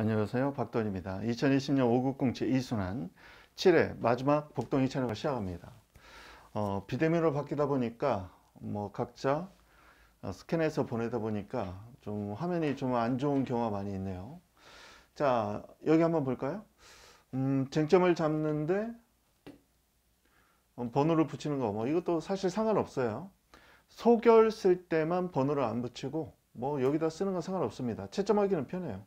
안녕하세요. 박돈입니다. 2020년 5국 공채 2순환 7회 마지막 복동이 채널을 시작합니다. 어, 비대면으로 바뀌다 보니까 뭐 각자 어, 스캔해서 보내다 보니까 좀 화면이 좀 안 좋은 경우가 많이 있네요. 자, 여기 한번 볼까요? 음, 쟁점을 잡는데 어, 번호를 붙이는 거 뭐 이것도 사실 상관없어요. 소결 쓸 때만 번호를 안 붙이고 뭐 여기다 쓰는 건 상관없습니다. 채점하기는 편해요.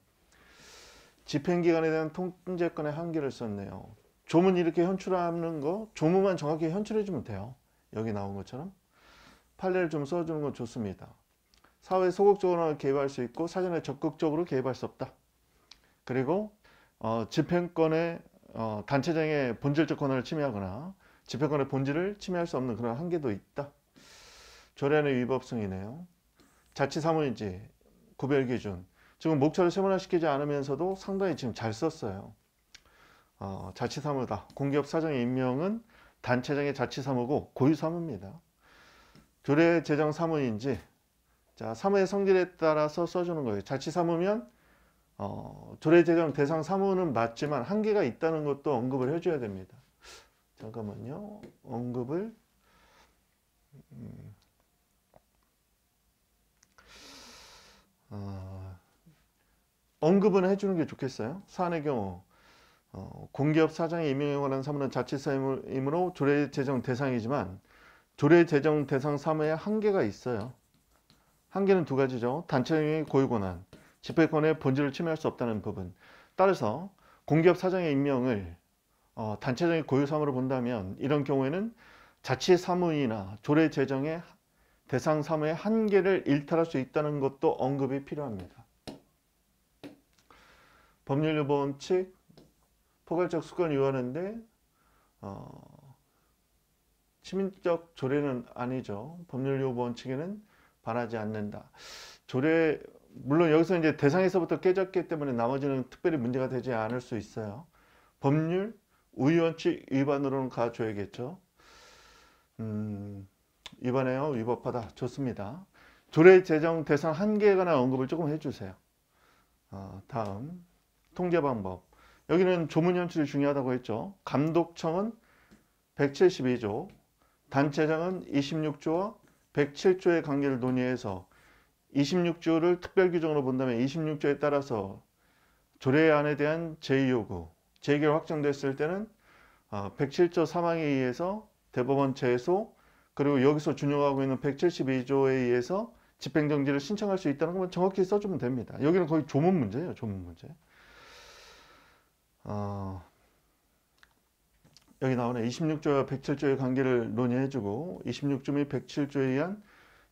집행기관에 대한 통제권의 한계를 썼네요. 조문 이렇게 현출하는 거 조문만 정확히 현출해주면 돼요. 여기 나온 것처럼 판례를 좀 써주는 건 좋습니다. 사회 소극적으로 개입할 수 있고 사전에 적극적으로 개입할 수 없다. 그리고 어, 집행권의 어, 단체장의 본질적 권한을 침해하거나 집행권의 본질을 침해할 수 없는 그런 한계도 있다. 조례안의 위법성이네요. 자치사무인지 구별기준 지금 목차를 세분화시키지 않으면서도 상당히 지금 잘 썼어요. 어, 자치사무다. 공기업 사장의 임명은 단체장의 자치사무고 고유사무입니다. 조례 재정 사무인지 자 사무의 성질에 따라서 써주는 거예요. 자치사무면 어, 조례 재정 대상 사무는 맞지만 한계가 있다는 것도 언급을 해줘야 됩니다. 잠깐만요. 언급을 음. 언급은 해주는 게 좋겠어요. 사안의 경우 어, 공기업 사장의 임명에 관한 사무는 자치사임으로 조례 제정 대상이지만 조례 제정 대상 사무에 한계가 있어요. 한계는 두 가지죠. 단체의 고유권한, 집행권의 본질을 침해할 수 없다는 부분. 따라서 공기업 사장의 임명을 어, 단체적인 고유사무로 본다면 이런 경우에는 자치사무이나 조례 제정의 대상 사무의 한계를 일탈할 수 있다는 것도 언급이 필요합니다. 법률요법원칙 포괄적 수권 유효하는데 어, 침인적 조례는 아니죠. 법률요법원칙에는 반하지 않는다. 조례 물론 여기서 이제 대상에서부터 깨졌기 때문에 나머지는 특별히 문제가 되지 않을 수 있어요. 법률 우위원칙 위반으로는 가줘야겠죠. 음, 위반해요. 위법하다. 좋습니다. 조례 제정 대상 한계에 관한 언급을 조금 해주세요. 어, 다음 통제 방법. 여기는 조문 현출이 중요하다고 했죠. 감독청은 172조, 단체장은 26조와 107조의 관계를 논의해서 26조를 특별 규정으로 본다면 26조에 따라서 조례안에 대한 제의요구, 재결 확정됐을 때는 107조 어, 사망에 의해서 대법원 제소 그리고 여기서 준용하고 있는 172조에 의해서 집행정지를 신청할 수 있다는 것만 정확히 써주면 됩니다. 여기는 거의 조문 문제예요. 조문 문제. 어, 여기 나오는 26조와 107조의 관계를 논의해주고 26조 및 107조에 의한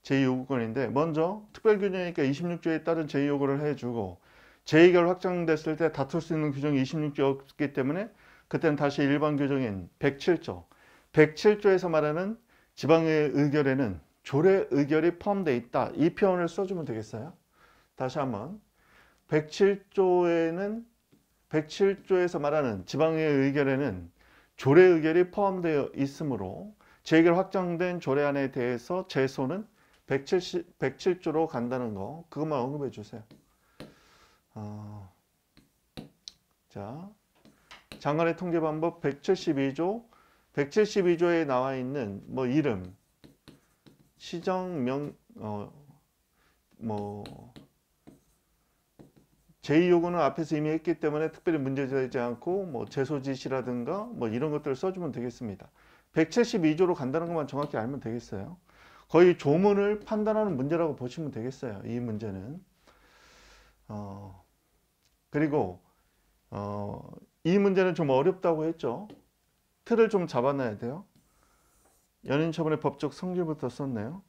제2요구권인데 먼저 특별규정이니까 26조에 따른 제2요구를 해주고 제2결 확정됐을 때 다툴 수 있는 규정이 26조였기 때문에 그때는 다시 일반 규정인 107조 107조에서 말하는 지방의 의결에는 조례 의결이 포함되어 있다 이 표현을 써주면 되겠어요 다시 한번 107조에는 107조에서 말하는 지방의 의결에는 조례 의결이 포함되어 있으므로 재결 확정된 조례안에 대해서 제소는 170, 107조로 간다는 거 그것만 언급해 주세요. 어, 자 장관의 통제 방법 172조 172조에 나와 있는 뭐 이름 시정명 어, 뭐 제2요구는 앞에서 이미 했기 때문에 특별히 문제되지 않고 뭐 제소지시라든가 뭐 이런 것들을 써주면 되겠습니다. 172조로 간다는 것만 정확히 알면 되겠어요. 거의 조문을 판단하는 문제라고 보시면 되겠어요. 이 문제는. 어, 그리고 어, 이 문제는 좀 어렵다고 했죠. 틀을 좀 잡아놔야 돼요. 연인 처분의 법적 성질부터 썼네요.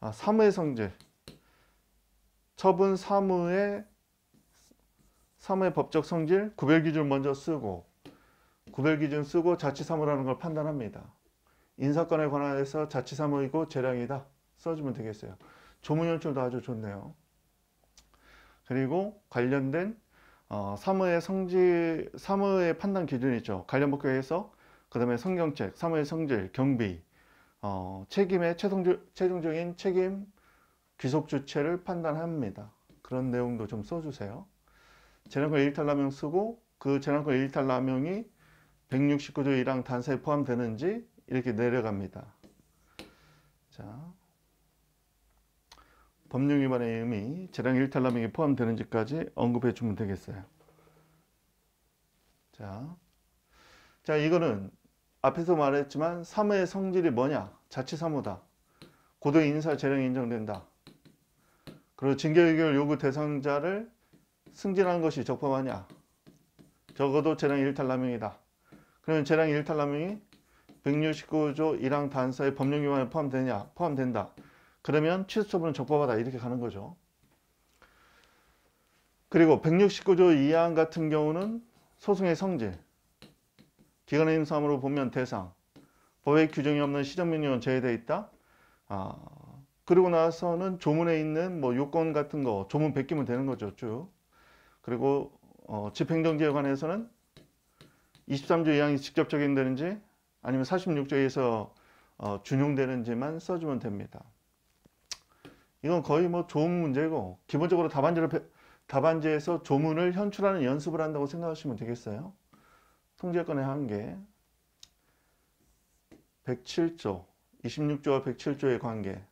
아, 사무의 성질. 처분 사무의 사무의 법적 성질, 구별기준 먼저 쓰고 구별기준 쓰고 자치사무라는 걸 판단합니다. 인사권에 관해서 자치사무이고 재량이다 써주면 되겠어요. 조문 연출도 아주 좋네요. 그리고 관련된 어, 사무의 성질, 사무의 판단 기준 있죠. 관련 법규에서 그 다음에 성경책, 사무의 성질, 경비, 어, 책임의 최종주, 최종적인 책임 귀속 주체를 판단합니다. 그런 내용도 좀 써주세요. 재량권 1탈라명 쓰고 그 재량권 1탈라명이 169조 1항 단서에 포함되는지 이렇게 내려갑니다. 자, 법령 위반의 의미, 재량 1탈라명이 포함되는지까지 언급해 주면 되겠어요. 자, 자 이거는 앞에서 말했지만 사무의 성질이 뭐냐? 자치사무다. 고등 인사 재량이 인정된다. 그리고 징계 의결 요구 대상자를 승진한 것이 적법하냐? 적어도 재량 1탈라명이다. 그러면 재량 1탈라명이 169조 1항 단서의 법령 위반에 포함되냐? 포함된다. 그러면 취소처분은 적법하다. 이렇게 가는 거죠. 그리고 169조 2항 같은 경우는 소송의 성질, 기관의 임사함으로 보면 대상, 법의 규정이 없는 시정명령은 제외되어 있다. 아, 그리고 나서는 조문에 있는 뭐 요건 같은 거 조문 베끼면 되는 거죠 쭉 그리고 어, 집행정지에 관해서는 23조 이항이 직접 적인되는지 아니면 46조에서 어, 준용되는지만 써주면 됩니다. 이건 거의 뭐 좋은 문제고 기본적으로 답안지를 답안지에서 조문을 현출하는 연습을 한다고 생각하시면 되겠어요. 통제권의 한계 107조 26조와 107조의 관계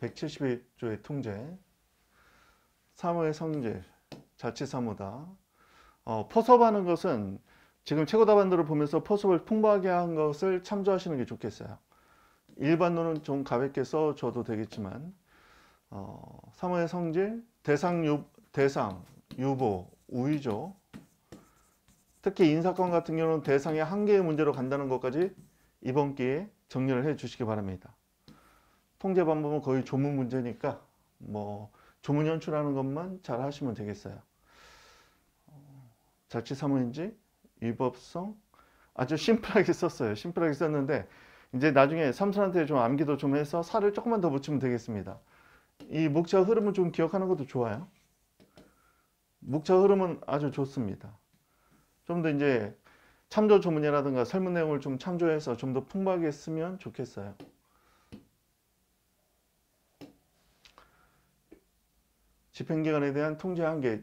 171조의 통제 사무의 성질, 자치사무다 어, 포섭하는 것은 지금 최고다반도를 보면서 포섭을 풍부하게 한 것을 참조하시는 게 좋겠어요. 일반론은 좀 가볍게 써줘도 되겠지만 어, 사모의 성질, 대상, 유, 대상, 유보, 우위조 특히 인사권 같은 경우는 대상의 한계의 문제로 간다는 것까지 이번 기회에 정리를 해 주시기 바랍니다. 통제 방법은 거의 조문 문제니까 뭐 조문 연출하는 것만 잘 하시면 되겠어요. 어, 자칫사문인지 위법성 아주 심플하게 썼어요. 심플하게 썼는데 이제 나중에 삼선한테 좀 암기도 좀 해서 살을 조금만 더 붙이면 되겠습니다. 이 목차 흐름을 좀 기억하는 것도 좋아요. 목차 흐름은 아주 좋습니다. 좀 더 이제 참조 조문이라든가 설문 내용을 좀 참조해서 좀 더 풍부하게 쓰면 좋겠어요. 집행기관에 대한 통제 한계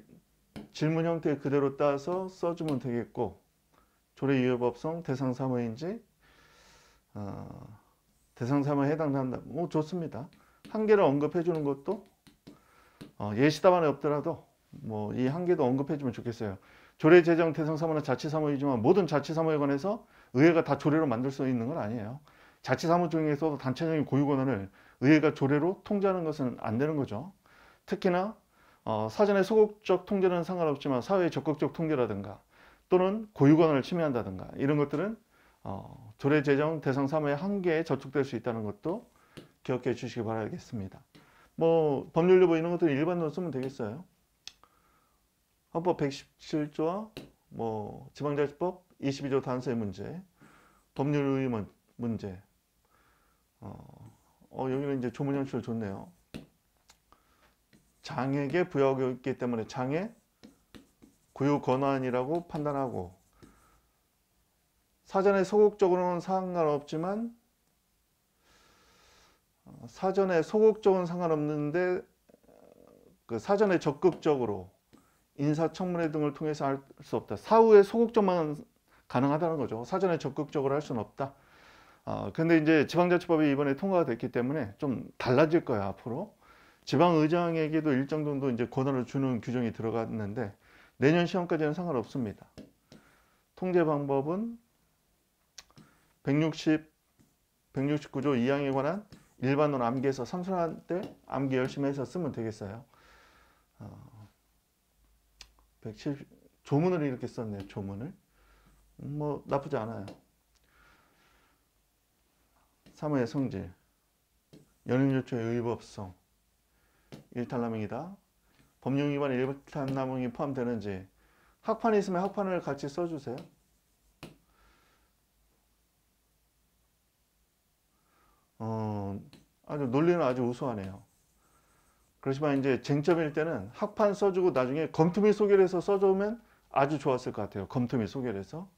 질문 형태 그대로 따서 써주면 되겠고 조례 유효법성 대상 사무인지 어, 대상 사무에 해당한다. 뭐 좋습니다. 한계를 언급해 주는 것도 어, 예시 답안에 없더라도 뭐 이 한계도 언급해 주면 좋겠어요. 조례 제정 대상 사무나 자치 사무이지만 모든 자치 사무에 관해서 의회가 다 조례로 만들 수 있는 건 아니에요. 자치 사무 중에서도 단체적인 고유 권한을 의회가 조례로 통제하는 것은 안 되는 거죠. 특히나 어, 사전에 소극적 통제는 상관없지만 사회의 적극적 통제라든가 또는 고유권을 침해한다든가 이런 것들은 어, 조례 제정 대상 사무의 한계에 저촉될 수 있다는 것도 기억해 주시기 바라겠습니다. 뭐 법률 요보 이런 것들은 일반론 쓰면 되겠어요. 헌법 117조와 뭐 지방자치법 22조 단서의 문제, 법률 의문 문제. 어, 어 여기는 이제 조문형출 좋네요. 장에게 부여있기 때문에 장의 구유 권한이라고 판단하고 사전에 소극적으로는 상관없지만 어, 사전에 소극적은 상관없는데 그 사전에 적극적으로 인사청문회 등을 통해서 할 수 없다. 사후에 소극적만 가능하다는 거죠. 사전에 적극적으로 할 수는 없다. 어, 근데 이제 지방자치법이 이번에 통과가 됐기 때문에 좀 달라질 거야 앞으로. 지방의장에게도 일정 정도 이제 권한을 주는 규정이 들어갔는데 내년 시험까지는 상관없습니다. 통제 방법은 160, 169조 2항에 관한 일반론 암기에서 삼순환 때 암기 열심히 해서 쓰면 되겠어요. 어, 170, 조문을 이렇게 썼네요. 조문을. 음, 뭐 나쁘지 않아요. 사무의 성질, 연임 요청의 의법성, 1탄남명이다 법령 위반 1탄라명이 포함되는지 학판이 있으면 학판을 같이 써주세요. 어, 아주 논리는 아주 우수하네요. 그렇지만 이제 쟁점일 때는 학판 써주고 나중에 검토미 소개를 해서 써주면 아주 좋았을 것 같아요. 검토미 소개를 해서.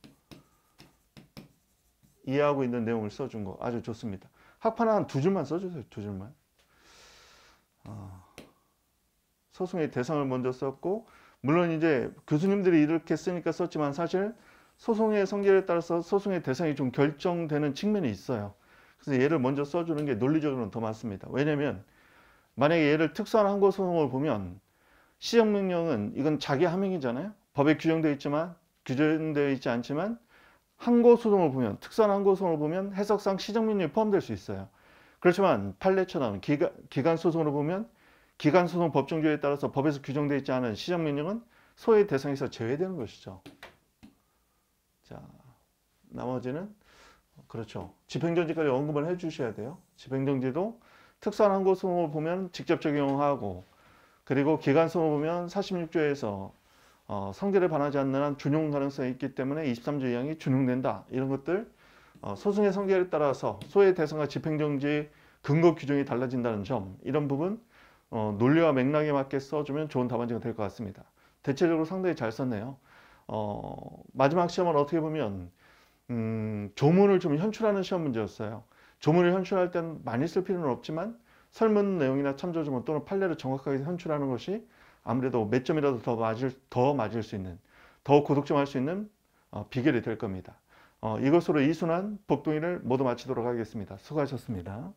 이해하고 있는 내용을 써준 거 아주 좋습니다. 학판 한 두 줄만 써주세요. 두 줄만. 어. 소송의 대상을 먼저 썼고 물론 이제 교수님들이 이렇게 쓰니까 썼지만 사실 소송의 성질에 따라서 소송의 대상이 좀 결정되는 측면이 있어요. 그래서 얘를 먼저 써주는 게 논리적으로는 더 맞습니다. 왜냐면 하 만약에 얘를 특수한 항고 소송을 보면 시정명령은 이건 자기 함행이잖아요. 법에 규정되어 있지만 규정되어 있지 않지만 항고 소송을 보면 특수한 항고 소송을 보면 해석상 시정명령이 포함될 수 있어요. 그렇지만 판례처럼 기간, 기간 소송으로 보면 기간소송 법정조에 따라서 법에서 규정되어 있지 않은 시정명령은 소외 대상에서 제외되는 것이죠. 자, 나머지는 그렇죠. 집행정지까지 언급을 해 주셔야 돼요. 집행정지도 특수한 항고소송을 보면 직접 적용하고 그리고 기간소송을 보면 46조에서 어, 성질에 반하지 않는 한 준용 가능성이 있기 때문에 23조 이항이 준용된다. 이런 것들 어, 소송의 성질에 따라서 소외 대상과 집행정지 근거 규정이 달라진다는 점 이런 부분 어, 논리와 맥락에 맞게 써주면 좋은 답안지가 될 것 같습니다. 대체적으로 상당히 잘 썼네요. 어, 마지막 시험은 어떻게 보면 음, 조문을 좀 현출하는 시험 문제였어요. 조문을 현출할 때는 많이 쓸 필요는 없지만 설문 내용이나 참조 조문 또는 판례를 정확하게 현출하는 것이 아무래도 몇 점이라도 더 맞을, 더 맞을 수 있는 더 고득점할 수 있는 어, 비결이 될 겁니다. 어, 이것으로 이순환 복동이를 모두 마치도록 하겠습니다. 수고하셨습니다.